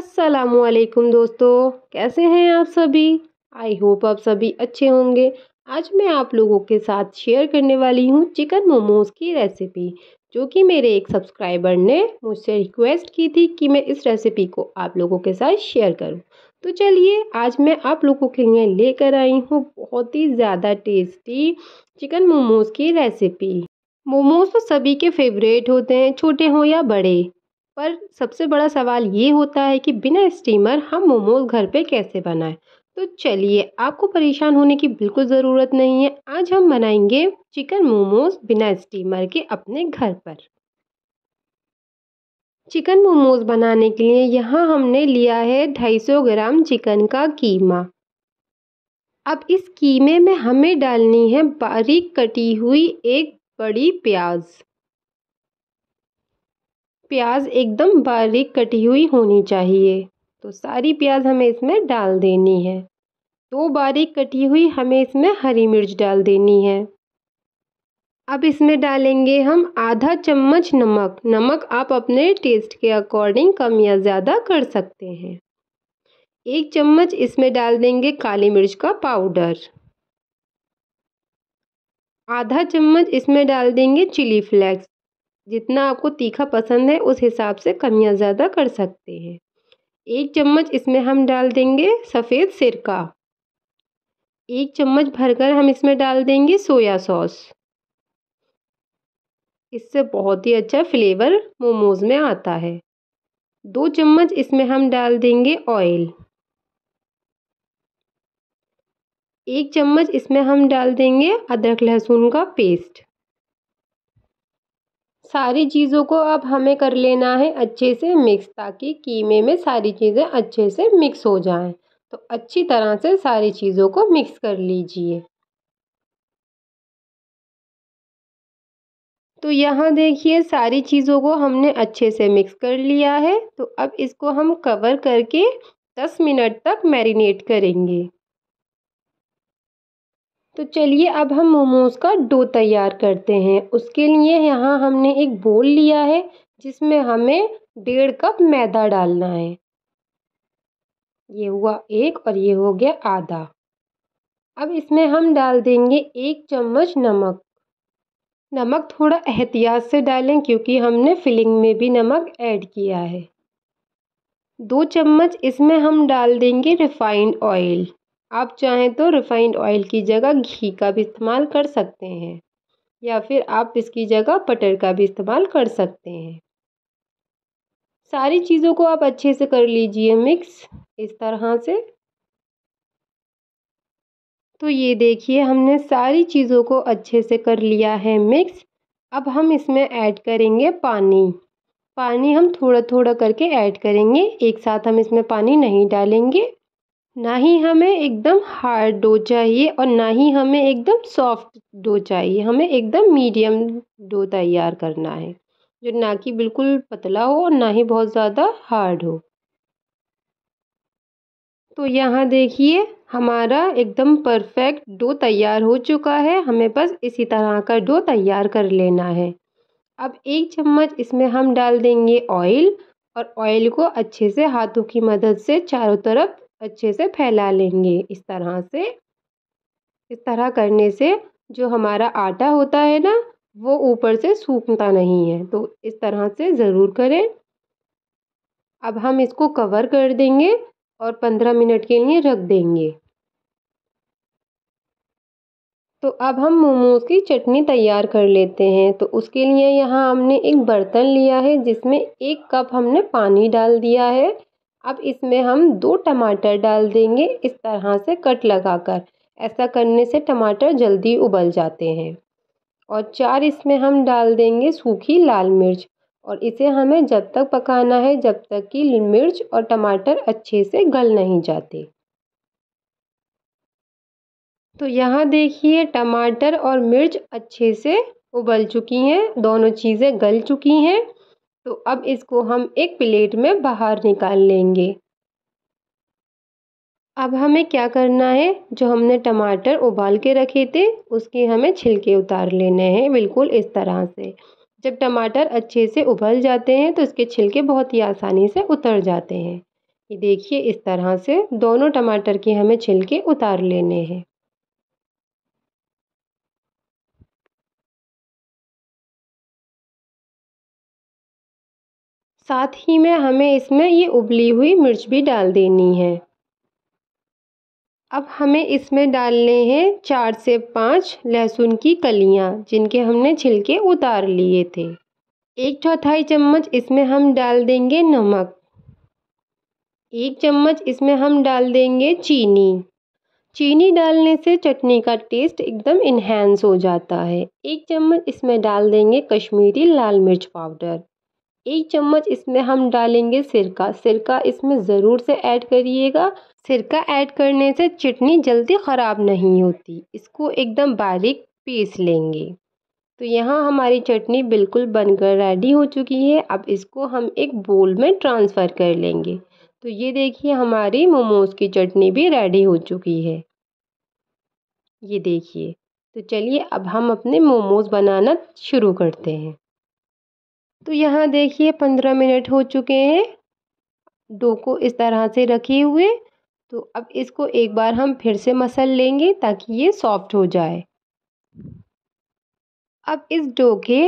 असलकुम दोस्तों कैसे हैं आप सभी आई होप आप सभी अच्छे होंगे आज मैं आप लोगों के साथ शेयर करने वाली हूँ चिकन मोमोज़ की रेसिपी जो कि मेरे एक सब्सक्राइबर ने मुझसे रिक्वेस्ट की थी कि मैं इस रेसिपी को आप लोगों के साथ शेयर करूँ तो चलिए आज मैं आप लोगों के लिए लेकर आई हूँ बहुत ही ज़्यादा टेस्टी चिकन मोमोज़ की रेसिपी मोमोज़ तो सभी के फेवरेट होते हैं छोटे हों या बड़े पर सबसे बड़ा सवाल ये होता है कि बिना स्टीमर हम मोमोज घर पे कैसे बनाएं तो चलिए आपको परेशान होने की बिल्कुल ज़रूरत नहीं है आज हम बनाएंगे चिकन मोमोज बिना स्टीमर के अपने घर पर चिकन मोमोज बनाने के लिए यहाँ हमने लिया है 250 ग्राम चिकन का कीमा अब इस कीमे में हमें डालनी है बारीक कटी हुई एक बड़ी प्याज प्याज एकदम बारीक कटी हुई होनी चाहिए तो सारी प्याज हमें इसमें डाल देनी है दो बारीक कटी हुई हमें इसमें हरी मिर्च डाल देनी है अब इसमें डालेंगे हम आधा चम्मच नमक नमक आप अपने टेस्ट के अकॉर्डिंग कम या ज़्यादा कर सकते हैं एक चम्मच इसमें डाल देंगे काली मिर्च का पाउडर आधा चम्मच इसमें डाल देंगे चिली फ्लेक्स जितना आपको तीखा पसंद है उस हिसाब से कम या ज़्यादा कर सकते हैं एक चम्मच इसमें हम डाल देंगे सफ़ेद सिरका एक चम्मच भरकर हम इसमें डाल देंगे सोया सॉस इससे बहुत ही अच्छा फ्लेवर मोमोज़ में आता है दो चम्मच इसमें हम डाल देंगे ऑयल एक चम्मच इसमें हम डाल देंगे अदरक लहसुन का पेस्ट सारी चीज़ों को अब हमें कर लेना है अच्छे से मिक्स ताकि कीमे में सारी चीज़ें अच्छे से मिक्स हो जाएं तो अच्छी तरह से सारी चीज़ों को मिक्स कर लीजिए तो यहाँ देखिए सारी चीज़ों को हमने अच्छे से मिक्स कर लिया है तो अब इसको हम कवर करके 10 मिनट तक मैरिनेट करेंगे तो चलिए अब हम मोमोज़ का डो तैयार करते हैं उसके लिए यहाँ हमने एक बोल लिया है जिसमें हमें डेढ़ कप मैदा डालना है ये हुआ एक और ये हो गया आधा अब इसमें हम डाल देंगे एक चम्मच नमक नमक थोड़ा एहतियात से डालें क्योंकि हमने फिलिंग में भी नमक ऐड किया है दो चम्मच इसमें हम डाल देंगे रिफाइंड ऑयल आप चाहें तो रिफ़ाइंड ऑयल की जगह घी का भी इस्तेमाल कर सकते हैं या फिर आप इसकी जगह बटर का भी इस्तेमाल कर सकते हैं सारी चीज़ों को आप अच्छे से कर लीजिए मिक्स इस तरह से तो ये देखिए हमने सारी चीज़ों को अच्छे से कर लिया है मिक्स अब हम इसमें ऐड करेंगे पानी पानी हम थोड़ा थोड़ा करके ऐड करेंगे एक साथ हम इसमें पानी नहीं डालेंगे ना ही हमें एकदम हार्ड डो चाहिए और ना ही हमें एकदम सॉफ्ट डो चाहिए हमें एकदम मीडियम डो तैयार करना है जो ना कि बिल्कुल पतला हो और ना ही बहुत ज़्यादा हार्ड हो तो यहाँ देखिए हमारा एकदम परफेक्ट डो तैयार हो चुका है हमें बस इसी तरह का डो तैयार कर लेना है अब एक चम्मच इसमें हम डाल देंगे ऑयल और ऑयल को अच्छे से हाथों की मदद से चारों तरफ अच्छे से फैला लेंगे इस तरह से इस तरह करने से जो हमारा आटा होता है ना वो ऊपर से सूखता नहीं है तो इस तरह से ज़रूर करें अब हम इसको कवर कर देंगे और पंद्रह मिनट के लिए रख देंगे तो अब हम मोमोज़ की चटनी तैयार कर लेते हैं तो उसके लिए यहाँ हमने एक बर्तन लिया है जिसमें एक कप हमने पानी डाल दिया है अब इसमें हम दो टमाटर डाल देंगे इस तरह से कट लगाकर ऐसा करने से टमाटर जल्दी उबल जाते हैं और चार इसमें हम डाल देंगे सूखी लाल मिर्च और इसे हमें जब तक पकाना है जब तक कि मिर्च और टमाटर अच्छे से गल नहीं जाते तो यहाँ देखिए टमाटर और मिर्च अच्छे से उबल चुकी हैं दोनों चीज़ें गल चुकी हैं तो अब इसको हम एक प्लेट में बाहर निकाल लेंगे अब हमें क्या करना है जो हमने टमाटर उबाल के रखे थे उसके हमें छिलके उतार लेने हैं बिल्कुल इस तरह से जब टमाटर अच्छे से उबल जाते हैं तो इसके छिलके बहुत ही आसानी से उतर जाते हैं ये देखिए इस तरह से दोनों टमाटर के हमें छिलके उतार लेने हैं साथ ही में हमें इसमें ये उबली हुई मिर्च भी डाल देनी है अब हमें इसमें डालने हैं चार से पाँच लहसुन की कलियाँ जिनके हमने छिलके उतार लिए थे एक चौथाई चम्मच इसमें हम डाल देंगे नमक एक चम्मच इसमें हम डाल देंगे चीनी चीनी डालने से चटनी का टेस्ट एकदम इन्हेंस हो जाता है एक चम्मच इसमें डाल देंगे कश्मीरी लाल मिर्च पाउडर एक चम्मच इसमें हम डालेंगे सिरका सिरका इसमें ज़रूर से ऐड करिएगा सिरका ऐड करने से चटनी जल्दी ख़राब नहीं होती इसको एकदम बारीक पीस लेंगे तो यहाँ हमारी चटनी बिल्कुल बनकर रेडी हो चुकी है अब इसको हम एक बोल में ट्रांसफ़र कर लेंगे तो ये देखिए हमारी मोमोज़ की चटनी भी रेडी हो चुकी है ये देखिए तो चलिए अब हम अपने मोमोज़ बनाना शुरू करते हैं तो यहाँ देखिए पंद्रह मिनट हो चुके हैं डो को इस तरह से रखे हुए तो अब इसको एक बार हम फिर से मसल लेंगे ताकि ये सॉफ्ट हो जाए अब इस डो के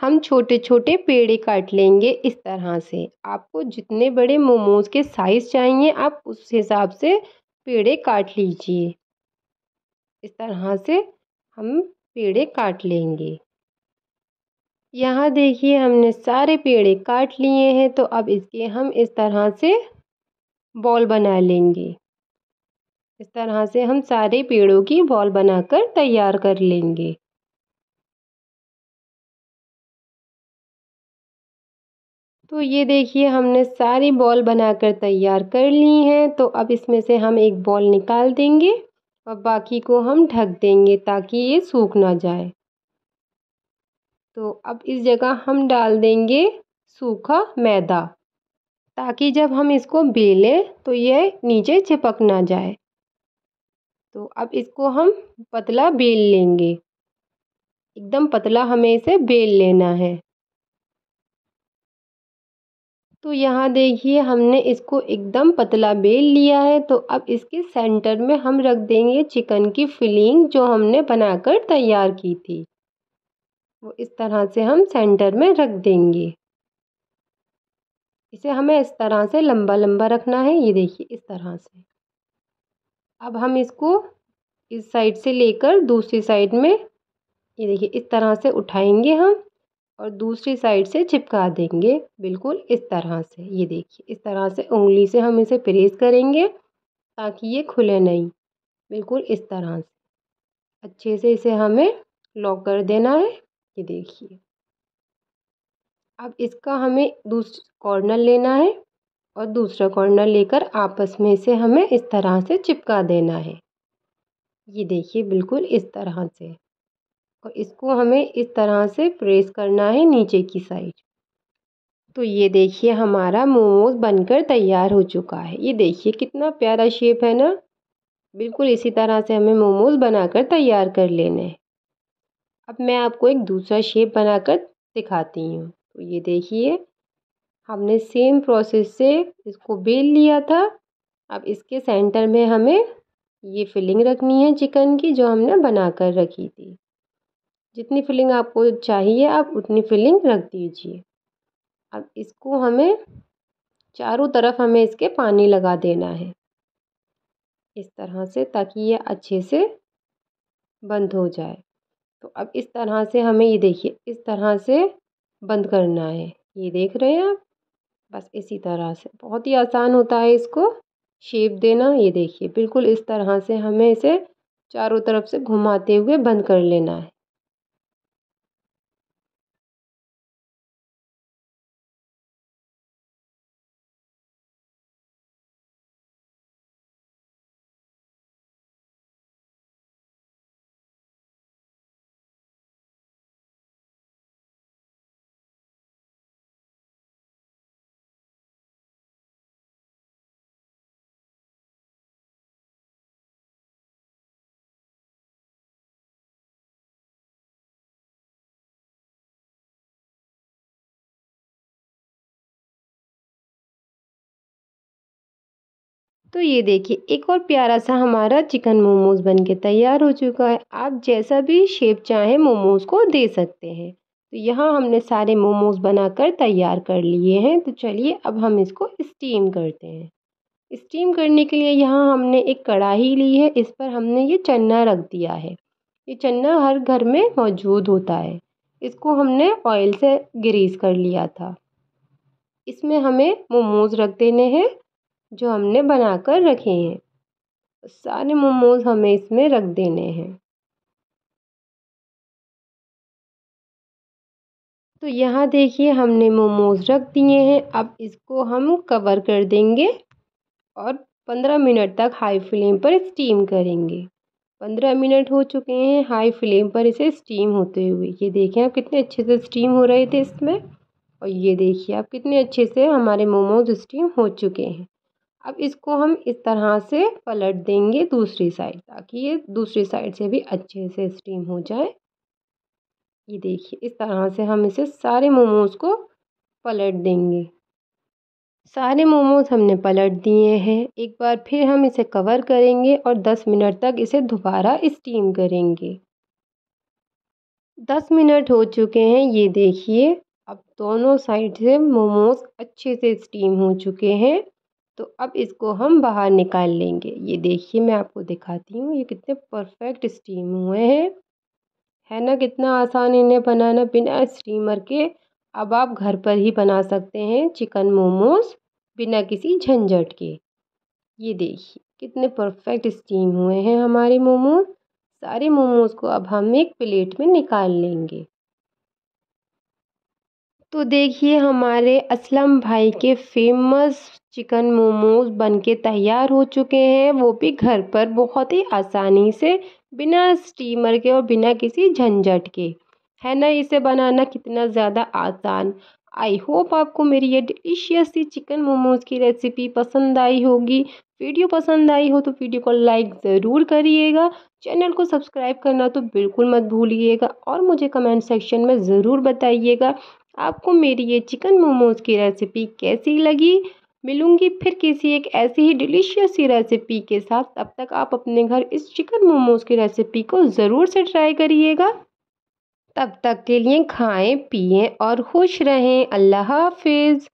हम छोटे छोटे पेड़े काट लेंगे इस तरह से आपको जितने बड़े मोमोज के साइज़ चाहिए आप उस हिसाब से पेड़े काट लीजिए इस तरह से हम पेड़े काट लेंगे यहाँ देखिए हमने सारे पेड़े काट लिए हैं तो अब इसके हम इस तरह से बॉल बना लेंगे इस तरह से हम सारे पेड़ों की बॉल बनाकर तैयार कर लेंगे तो ये देखिए हमने सारी बॉल बनाकर तैयार कर ली हैं तो अब इसमें से हम एक बॉल निकाल देंगे और बाकी को हम ढक देंगे ताकि ये सूख ना जाए तो अब इस जगह हम डाल देंगे सूखा मैदा ताकि जब हम इसको बेलें तो यह नीचे चिपक ना जाए तो अब इसको हम पतला बेल लेंगे एकदम पतला हमें इसे बेल लेना है तो यहाँ देखिए हमने इसको एकदम पतला बेल लिया है तो अब इसके सेंटर में हम रख देंगे चिकन की फिलिंग जो हमने बनाकर तैयार की थी वो इस तरह से हम सेंटर में रख देंगे इसे हमें इस तरह से लंबा लंबा रखना है ये देखिए इस तरह से अब हम इसको इस साइड से लेकर दूसरी साइड में ये देखिए इस तरह से उठाएंगे हम और दूसरी साइड से चिपका देंगे बिल्कुल इस तरह से ये देखिए इस तरह से उंगली से हम इसे प्रेस करेंगे ताकि ये खुले नहीं बिल्कुल इस तरह से अच्छे से इसे हमें लॉक कर देना है ये देखिए अब इसका हमें दूसरा कॉर्नर लेना है और दूसरा कॉर्नर लेकर आपस में से हमें इस तरह से चिपका देना है ये देखिए बिल्कुल इस तरह से और इसको हमें इस तरह से प्रेस करना है नीचे की साइड तो ये देखिए हमारा मोमोज बनकर तैयार हो चुका है ये देखिए कितना प्यारा शेप है ना बिल्कुल इसी तरह से हमें मोमोज बनाकर तैयार कर लेने हैं अब मैं आपको एक दूसरा शेप बनाकर दिखाती हूँ तो ये देखिए हमने सेम प्रोसेस से इसको बेल लिया था अब इसके सेंटर में हमें ये फिलिंग रखनी है चिकन की जो हमने बना कर रखी थी जितनी फिलिंग आपको चाहिए आप उतनी फिलिंग रख दीजिए अब इसको हमें चारों तरफ हमें इसके पानी लगा देना है इस तरह से ताकि ये अच्छे से बंद हो जाए तो अब इस तरह से हमें ये देखिए इस तरह से बंद करना है ये देख रहे हैं आप बस इसी तरह से बहुत ही आसान होता है इसको शेप देना ये देखिए बिल्कुल इस तरह से हमें इसे चारों तरफ से घुमाते हुए बंद कर लेना है तो ये देखिए एक और प्यारा सा हमारा चिकन मोमोज बनके तैयार हो चुका है आप जैसा भी शेप चाहें मोमोज को दे सकते हैं तो यहाँ हमने सारे मोमोज बनाकर तैयार कर लिए हैं तो चलिए अब हम इसको स्टीम करते हैं स्टीम करने के लिए यहाँ हमने एक कढ़ाही ली है इस पर हमने ये चना रख दिया है ये चना हर घर में मौजूद होता है इसको हमने ऑयल से ग्रीस कर लिया था इसमें हमें मोमोज रख देने हैं जो हमने बना कर रखे हैं सारे मोमोज़ हमें इसमें रख देने हैं तो यहाँ देखिए हमने मोमोज़ रख दिए हैं अब इसको हम कवर कर देंगे और पंद्रह मिनट तक हाई फ्लेम पर स्टीम करेंगे पंद्रह मिनट हो चुके हैं हाई फ्लेम पर इसे स्टीम होते हुए ये देखें आप कितने अच्छे से स्टीम हो रहे थे इसमें और ये देखिए आप कितने अच्छे से हमारे मोमोज स्टीम हो चुके हैं अब इसको हम इस तरह से पलट देंगे दूसरी साइड ताकि ये दूसरी साइड से भी अच्छे से स्टीम हो जाए ये देखिए इस तरह से हम इसे सारे मोमोज़ को पलट देंगे सारे मोमोज हमने पलट दिए हैं एक बार फिर हम इसे कवर करेंगे और 10 मिनट तक इसे दोबारा स्टीम करेंगे 10 मिनट हो चुके हैं ये देखिए अब दोनों साइड से मोमोज अच्छे से स्टीम हो चुके हैं तो अब इसको हम बाहर निकाल लेंगे ये देखिए मैं आपको दिखाती हूँ ये कितने परफेक्ट स्टीम हुए हैं है ना कितना आसान इन्हें बनाना बिना स्टीमर के अब आप घर पर ही बना सकते हैं चिकन मोमोज बिना किसी झंझट के ये देखिए कितने परफेक्ट स्टीम हुए हैं हमारे मोमोज सारे मोमोज़ को अब हम एक प्लेट में निकाल लेंगे तो देखिए हमारे असलम भाई के फेमस चिकन मोमोज बनके तैयार हो चुके हैं वो भी घर पर बहुत ही आसानी से बिना स्टीमर के और बिना किसी झंझट के है ना इसे बनाना कितना ज़्यादा आसान आई होप आपको मेरी ये डिलीशियस सी चिकन मोमोज़ की रेसिपी पसंद आई होगी वीडियो पसंद आई हो तो वीडियो को लाइक ज़रूर करिएगा चैनल को सब्सक्राइब करना तो बिल्कुल मत भूलिएगा और मुझे कमेंट सेक्शन में ज़रूर बताइएगा आपको मेरी ये चिकन मोमोज की रेसिपी कैसी लगी मिलूंगी फिर किसी एक ऐसी ही डिलीशियस सी रेसिपी के साथ तब तक आप अपने घर इस चिकन मोमोज की रेसिपी को ज़रूर से ट्राई करिएगा तब तक के लिए खाएं पिएं और खुश रहें अल्लाह हाफिज़